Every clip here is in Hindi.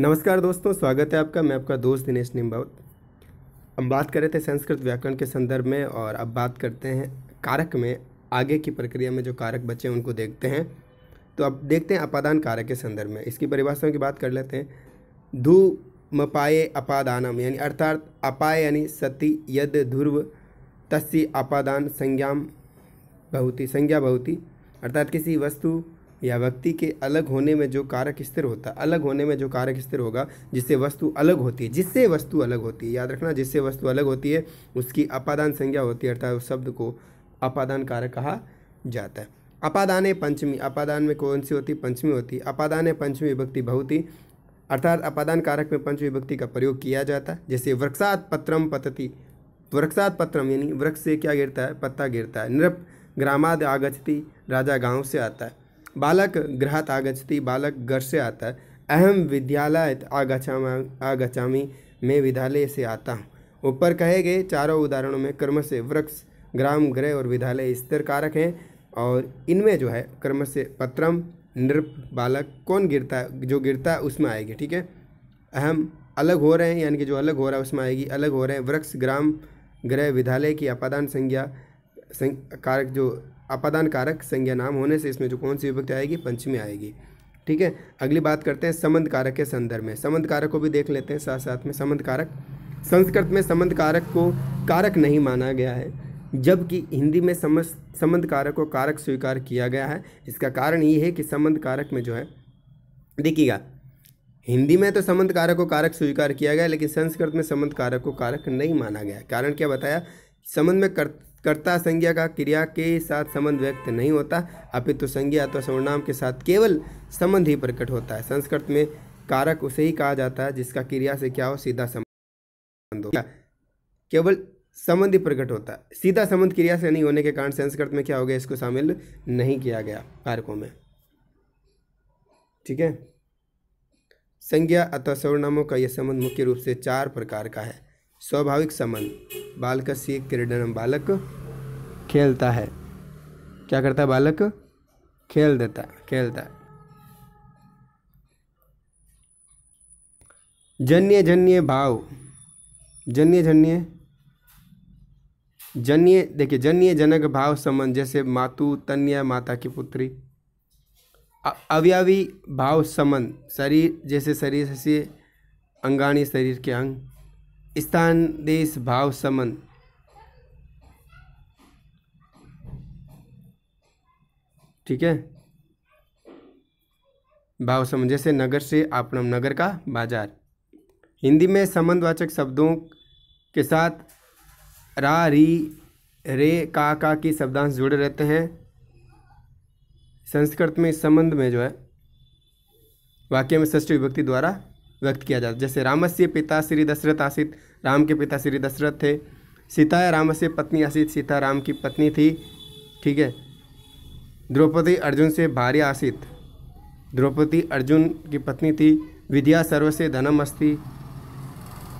नमस्कार दोस्तों स्वागत है आपका मैं आपका दोस्त दिनेश निम्बावत हम बात कर रहे थे संस्कृत व्याकरण के संदर्भ में और अब बात करते हैं कारक में आगे की प्रक्रिया में जो कारक बचे उनको देखते हैं तो अब देखते हैं अपादान कारक के संदर्भ में इसकी परिभाषाओं की बात कर लेते हैं धू मपाए अपादानम यानी अर्थात अपाय यानी सती यद ध्रुव तस्सी अपादान संज्ञा बहुति संज्ञा बहुति अर्थात किसी वस्तु या व्यक्ति के अलग होने में जो कारक स्थिर होता है अलग होने में जो कारक स्थिर होगा जिससे वस्तु अलग होती है जिससे वस्तु अलग होती है याद रखना जिससे वस्तु अलग होती है उसकी अपादान संज्ञा होती है अर्थात उस शब्द को अपादान कारक कहा जाता है अपादान पंचमी अपादान में कौन सी होती पंचमी होती अपादान पंचमी विभक्ति बहुती अर्थात अपादान कारक में पंच विभक्ति का प्रयोग किया जाता है जैसे वृक्षात पत्रम पतति वृक्षात पत्रम यानी वृक्ष से क्या गिरता है पत्ता गिरता है नृप ग्रामाद आगछती राजा गांव से आता है बालक गृहत आगछति बालक घर से आता है अहम विद्यालय आगछा आगछामी मैं विद्यालय से आता हूँ ऊपर कहे गए चारों उदाहरणों में कर्म से वृक्ष ग्राम ग्रह और विद्यालय स्थिर कारक हैं और इनमें जो है कर्म से पत्रम नृप बालक कौन गिरता जो गिरता है उसमें आएगी ठीक है अहम अलग हो रहे हैं यानी कि जो अलग हो रहा है उसमें आएगी अलग हो रहे हैं वृक्ष ग्राम ग्रह विद्यालय की अपादान संज्ञा संग, कारक जो अपादान कारक संज्ञा नाम होने से इसमें जो कौन सी विभक्ति आएगी पंचमी आएगी ठीक है अगली बात करते हैं संबंध कारक के संदर्भ में संबंध कारक को भी देख लेते हैं साथ साथ में संबंध कारक संस्कृत में संबंध कारक को कारक नहीं माना गया है जबकि हिंदी में संबंध कारक को कारक स्वीकार किया गया है इसका कारण ये है कि संबंध कारक में जो है देखिएगा हिंदी में तो संबंध कारक को कारक स्वीकार किया गया लेकिन संस्कृत में संबंध कारक को कारक नहीं माना गया कारण क्या बताया संबंध में कर कर्ता संज्ञा का क्रिया के साथ संबंध व्यक्त नहीं होता अपितु संज्ञा अथवा सवर्णाम के साथ केवल संबंध ही प्रकट होता है संस्कृत में कारक उसे ही कहा जाता है जिसका क्रिया से क्या हो सीधा संबंध हो केवल संबंध ही प्रकट होता है सीधा संबंध क्रिया से नहीं होने के कारण संस्कृत में क्या हो गया इसको शामिल नहीं किया गया कारकों में ठीक है संज्ञा अथवा सवर्णामों का यह संबंध मुख्य रूप से चार प्रकार का है स्वाभाविक संबंध बाल का क्रीडन बालक खेलता है क्या करता है बालक खेल देता है खेलता है जन्य जन्य भाव जन्य जन्य जन्य देखिए जन्य जनक भाव संबंध जैसे मातु तन्य माता की पुत्री अवयवी भाव संबंध शरीर जैसे शरीर से अंगाणी शरीर के अंग स्थान देश भाव समन ठीक है भाव समन जैसे नगर से आपणम नगर का बाजार हिंदी में संबंधवाचक शब्दों के साथ रा री रे का का की शब्दांश जुड़े रहते हैं संस्कृत में इस संबंध में जो है वाक्य में षष्ठी विभक्ति द्वारा व्यक्त किया जाता है जैसे रामस्य पिता श्री दशरथ आसित राम के पिता श्री दशरथ थे सीता राम से पत्नी आसित सीता राम की पत्नी थी ठीक है द्रौपदी अर्जुन से भार्य आसित द्रौपदी अर्जुन की पत्नी थी विद्या सर्व से धनम अस्थि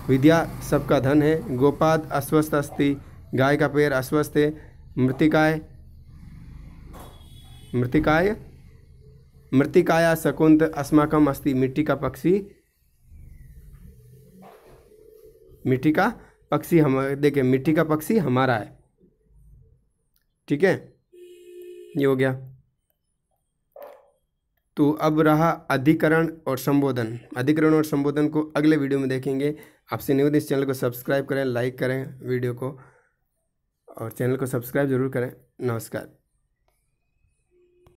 विद्या सबका धन है गोपाद अस्वस्थ अस्थि गाय का पैर अस्वस्थ है मृतिकाय मृतिकाय मृतिकाया शकुंत अस्माकम अस्थि मिट्टी का पक्षी मिट्टी का पक्षी हम देखिए मिट्टी का पक्षी हमारा है ठीक है ये हो गया तो अब रहा अधिकरण और संबोधन अधिकरण और संबोधन को अगले वीडियो में देखेंगे आपसे निवेदन इस चैनल को सब्सक्राइब करें लाइक करें वीडियो को और चैनल को सब्सक्राइब जरूर करें नमस्कार